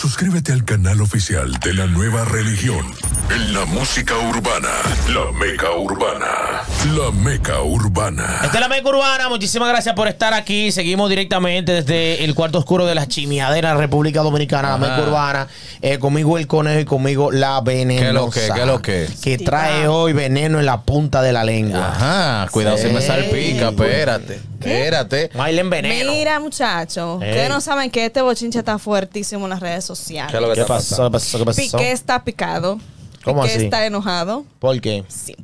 Suscríbete al canal oficial de la nueva religión en la música urbana, la meca urbana, la meca urbana. Esta es la meca urbana, muchísimas gracias por estar aquí. Seguimos directamente desde el cuarto oscuro de la chimiadera República Dominicana, la meca urbana. Eh, conmigo el conejo y conmigo la venenosa. ¿Qué lo que? ¿Qué lo que? Que trae hoy veneno en la punta de la lengua. Ajá, cuidado si me salpica, espérate. Espérate. veneno. Mira, muchachos, ustedes no saben que este bochinche está fuertísimo en las redes sociales. ¿Qué, lo que ¿Qué pasó? ¿Qué pasó? ¿Qué pasó? Piqué está picado. ¿Cómo que está enojado. ¿Por qué? Sí.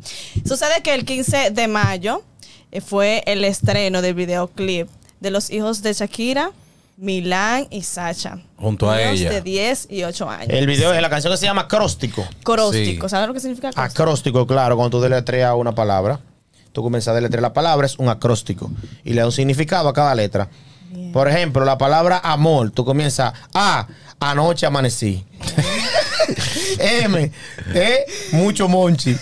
Sucede que el 15 de mayo eh, fue el estreno del videoclip de los hijos de Shakira, Milán y Sacha. Junto a ella. de 10 y 8 años. El video es la canción que se llama Acróstico. Acróstico. ¿Sabes lo que significa acróstico? Acróstico, claro. Cuando tú deletreas una palabra, tú comienzas a deletrear la palabra, es un acróstico. Y le da un significado a cada letra. Por ejemplo, la palabra amor, tú comienzas a anoche amanecí. M, e, mucho monchi.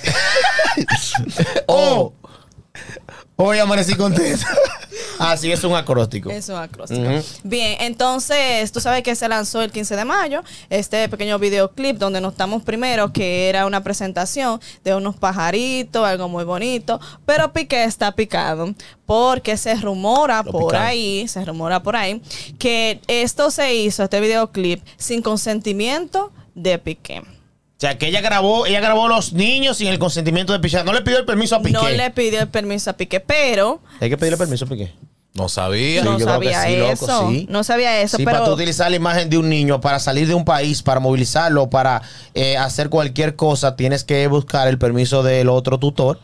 O, hoy amanecí Así es un acróstico. Es un acróstico. Bien, entonces, tú sabes que se lanzó el 15 de mayo este pequeño videoclip donde nos estamos primero, que era una presentación de unos pajaritos, algo muy bonito, pero Piqué está picado porque se rumora por ahí, se rumora por ahí, que esto se hizo, este videoclip, sin consentimiento de Piqué. O sea, que ella grabó, ella grabó los niños sin el consentimiento de Piqué. No le pidió el permiso a Piqué. No le pidió el permiso a Piqué, pero... Hay que pedirle permiso a Piqué. No sabía. no, sabía no sabía eso. No para utilizar la imagen de un niño para salir de un país, para movilizarlo, para eh, hacer cualquier cosa, tienes que buscar el permiso del otro tutor.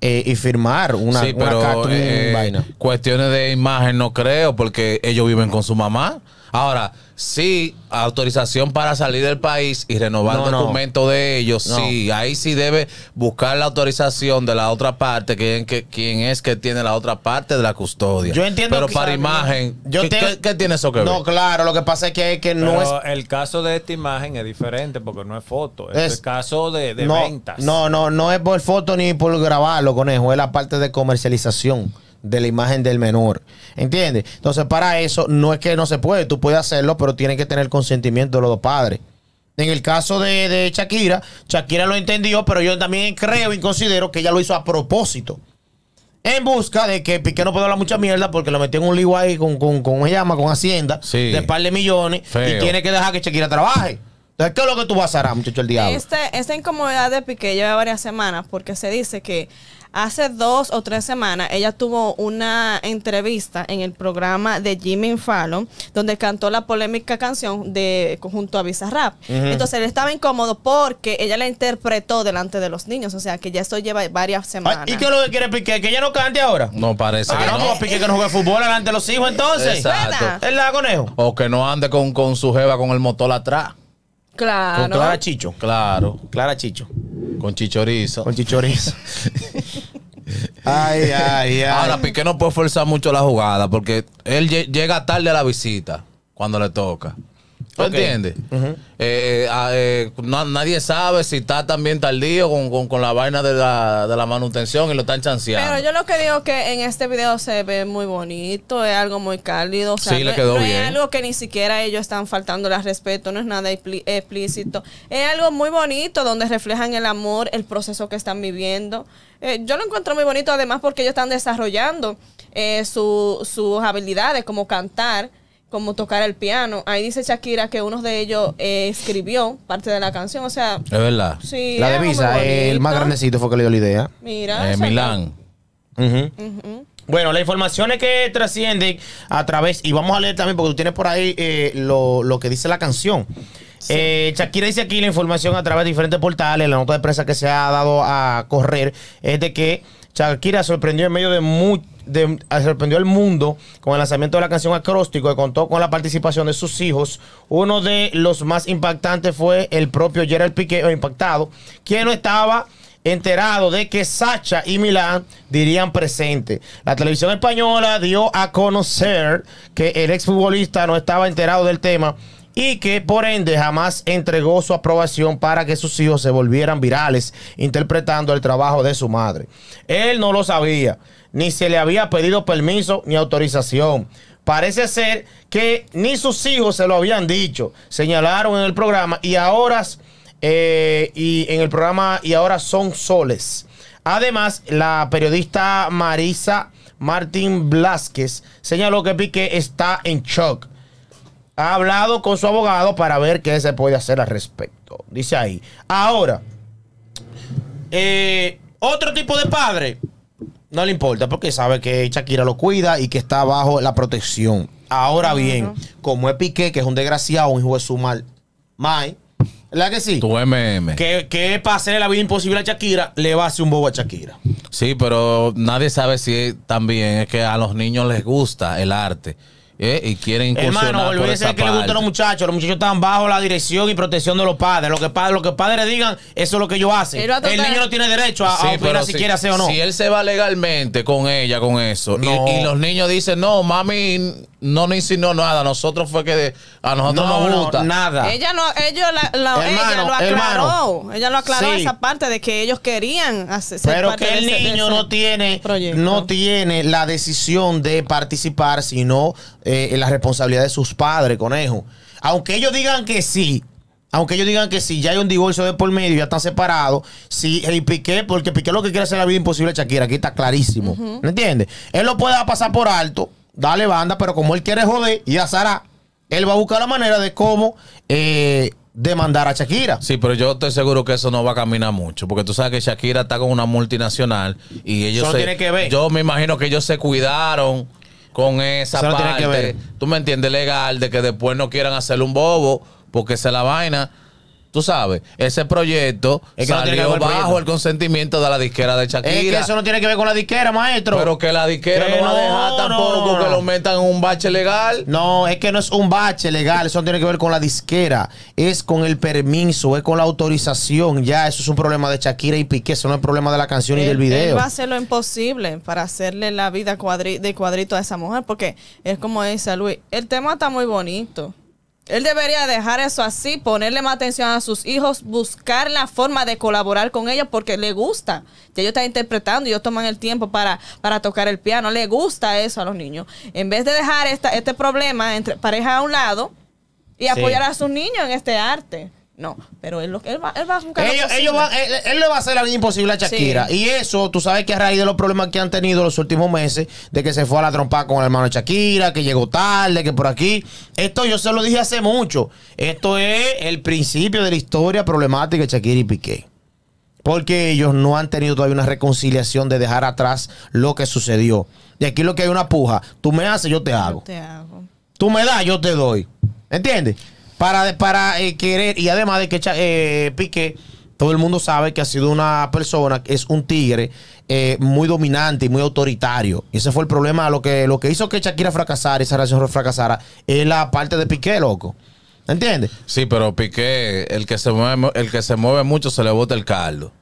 Eh, y firmar una, pero, una eh, vaina. Cuestiones de imagen no creo, porque ellos viven con su mamá. Ahora, sí, autorización para salir del país y renovar el documento de ellos, sí. Ahí sí debe buscar la autorización de la otra parte, quien, que, quien es que tiene la otra parte de la custodia. Yo entiendo Pero para imagen, yo ¿qué, tiene eso que ver? No, claro, lo que pasa es que, que no es... El caso de esta imagen es diferente porque no es foto, es, el caso de, de ventas. No, no, no es por foto ni por grabarlo, conejo, es la parte de comercialización de la imagen del menor. ¿Entiendes? Entonces, para eso no es que no se puede, tú puedes hacerlo, pero tiene que tener consentimiento de los dos padres. En el caso de, de, Shakira, Shakira lo entendió, pero yo también creo y considero que ella lo hizo a propósito. En busca de que Piqué no pueda hablar mucha mierda porque lo metió en un lío ahí con, con, con llama, con Hacienda, de par de millones, y tiene que dejar que Shakira trabaje. Entonces, ¿qué es lo que tú vas a hacer, muchacho, el diablo? esta incomodidad de Piqué lleva varias semanas porque se dice que Hace dos o tres semanas ella tuvo una entrevista en el programa de Jimmy Fallon donde cantó la polémica canción de junto a Rap. Entonces él estaba incómodo porque ella la interpretó delante de los niños, o sea que ya esto lleva varias semanas. ¿Y qué es lo que quiere pique ¿Que ella no cante ahora? No parece. Ah, que no, no. que no juegue fútbol delante de los hijos entonces. Exacto. ¿El la conejo? O que no ande con, con su jeva con el motor atrás. Claro. Con Clara Chicho. Claro. Clara Chicho. Con Chichorizo. Con Chichorizo. Ay, ay, ay. Ahora, Piqué no puede forzar mucho la jugada porque él llega tarde a la visita cuando le toca. ¿Tú entiendes? Eh, eh, ah, eh, nadie sabe si está también tardío con, con, la vaina de la, manutención y lo están chanceando. Pero yo lo que digo que en este video se ve muy bonito, es algo muy cálido. sí, quedó bien. es algo que ni siquiera ellos están faltando al respeto, no es nada explícito. Es algo muy bonito donde reflejan el amor, el proceso que están viviendo. yo lo encuentro muy bonito además porque ellos están desarrollando sus habilidades como cantar como tocar el piano. Ahí dice Shakira que uno de ellos eh, escribió parte de la canción, o sea... Es verdad. la de Visa, el más grandecito fue que le dio la idea. Mira. Eh, Milán. Bueno, la información es Bueno, que trasciende a través, y vamos a leer también porque tú tienes por ahí eh, lo, que dice la canción. Shakira dice aquí la información a través de diferentes portales, la nota de prensa que se ha dado a correr es de que Shakira sorprendió en medio de muchos, de, ah, sorprendió al mundo con el lanzamiento de la canción Acróstico que contó con la participación de sus hijos. Uno de los más impactantes fue el propio Gerald Piqué, o impactado, quien no estaba enterado de que Sacha y Milán dirían presente. La televisión española dio a conocer que el exfutbolista no estaba enterado del tema y que por ende jamás entregó su aprobación para que sus hijos se volvieran virales, interpretando el trabajo de su madre. Él no lo sabía, ni se le había pedido permiso ni autorización. Parece ser que ni sus hijos se lo habían dicho, señalaron en el programa y ahora eh, y en el programa y ahora son soles. Además, la periodista Marisa Martín Blasquez señaló que Piqué está en shock ha hablado con su abogado para ver qué se puede hacer al respecto. Dice ahí. Ahora, eh, otro tipo de padre no le importa porque sabe que Shakira lo cuida y que está bajo la protección. Ahora bien, como es Piqué, que es un desgraciado, un hijo de su mal, May, ¿la que sí? Tu MM. Que, que para la vida imposible a Shakira, le va a hacer un bobo a Shakira. Sí, pero nadie sabe si también es que a los niños les gusta el arte. Eh, y quieren Hermano, olvídese que le gustan los muchachos. Los muchachos están bajo la dirección y protección de los padres. Lo que, lo que padres digan, eso es lo que ellos hacen. El niño no tiene derecho a, opinar si, quiere hacer o no. Si él se va legalmente con ella, con eso, y, los niños dicen, no, mami no si no nada. Nosotros fue que a nosotros no, nos gusta. nada. Ella no, ellos ella lo aclaró. Ella lo aclaró esa parte de que ellos querían hacer Pero que el niño no tiene no tiene la decisión de participar, sino eh, la responsabilidad de sus padres, conejo. Aunque ellos digan que sí, aunque ellos digan que sí ya hay un divorcio de por medio, ya están separados, si Piqué, porque Piqué lo que quiere hacer la vida imposible a Shakira, aquí está clarísimo. ¿Me entiendes? Él lo puede pasar por alto, dale banda, pero como él quiere joder y a Sara él va a buscar la manera de cómo eh, demandar a Shakira. Sí, pero yo estoy seguro que eso no va a caminar mucho, porque tú sabes que Shakira está con una multinacional y ellos... tiene que ver. Yo me imagino que ellos se cuidaron con esa parte, que ver. tú me entiendes, legal, de que después no quieran hacerle un bobo, porque se la vaina Tú sabes, ese proyecto salió bajo el consentimiento de la disquera de Shakira. Es que eso no tiene que ver con la disquera, maestro. Pero que la disquera no, va tampoco que lo metan en un bache legal. No, es que no es un bache legal. Eso no tiene que ver con la disquera. Es con el permiso, es con la autorización. Ya, eso es un problema de Shakira y Piqué. Eso no es problema de la canción y del video. Él va a hacer lo imposible para hacerle la vida de cuadrito a esa mujer. Porque es como dice Luis, el tema está muy bonito él debería dejar eso así, ponerle más atención a sus hijos, buscar la forma de colaborar con ellos porque le gusta. que ellos están interpretando y ellos toman el tiempo para, para tocar el piano. Le gusta eso a los niños. En vez de dejar esta, este problema entre pareja a un lado y apoyar a sus niños en este arte. No, pero él, va, a buscar ellos, ellos él, le va a hacer la imposible a Shakira. Y eso, tú sabes que a raíz de los problemas que han tenido los últimos meses, de que se fue a la trompa con el hermano Shakira, que llegó tarde, que por aquí. Esto yo se lo dije hace mucho. Esto es el principio de la historia problemática de Shakira y Piqué. Porque ellos no han tenido todavía una reconciliación de dejar atrás lo que sucedió. Y aquí lo que hay una puja. Tú me haces, yo te hago. te hago. Tú me das, yo te doy. ¿Entiendes? para, eh, querer, y además de que eh, Piqué, todo el mundo sabe que ha sido una persona, es un tigre eh, muy dominante y muy autoritario. Y ese fue el problema, lo que, lo que hizo que Shakira fracasara, esa relación fracasara, es la parte de Piqué, loco. ¿Entiendes? Sí, pero Piqué, el que se mueve, el que se mueve mucho se le bota el caldo.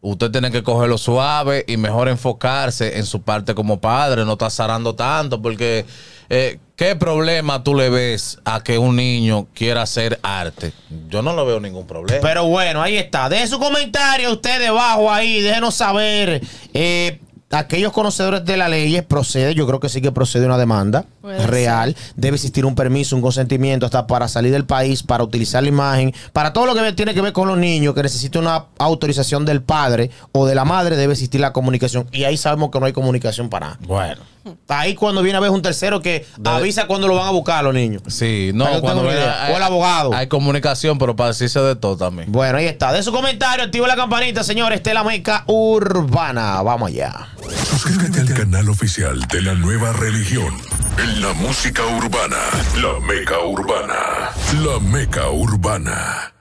Usted tiene que cogerlo suave y mejor enfocarse en su parte como padre, no está zarando tanto, porque eh, ¿Qué problema tú le ves a que un niño quiera hacer arte? Yo no lo veo ningún problema. Pero bueno, ahí está. De su comentario usted debajo ahí. Déjenos saber. Eh, aquellos conocedores de la ley procede, yo creo que sí que procede una demanda real. Debe existir un permiso, un consentimiento hasta para salir del país, para utilizar la imagen, para todo lo que tiene que ver con los niños, que necesita una autorización del padre o de la madre, debe existir la comunicación. Y ahí sabemos que no hay comunicación para nada. Bueno. Ahí cuando viene a ver un tercero que avisa cuando lo van a buscar los niños. Sí, no, cuando viene, o el abogado. Hay comunicación, pero para decirse de todo también. Bueno, ahí está. De su comentario, activa la campanita, señores. Estela la meca urbana. Vamos allá. Suscríbete al canal oficial de la nueva religión. En la música urbana, la meca urbana, la meca urbana.